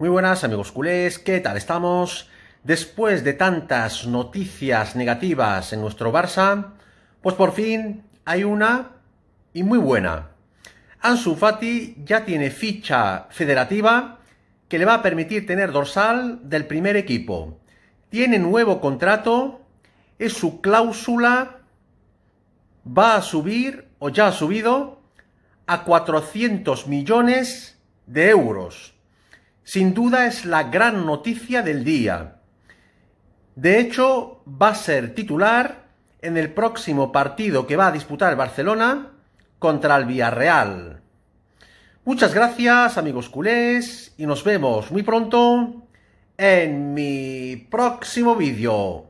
Muy buenas amigos culés, ¿qué tal estamos? Después de tantas noticias negativas en nuestro Barça, pues por fin hay una y muy buena. Ansu Fati ya tiene ficha federativa que le va a permitir tener dorsal del primer equipo. Tiene nuevo contrato, es su cláusula, va a subir o ya ha subido a 400 millones de euros sin duda es la gran noticia del día. De hecho, va a ser titular en el próximo partido que va a disputar Barcelona contra el Villarreal. Muchas gracias amigos culés y nos vemos muy pronto en mi próximo vídeo.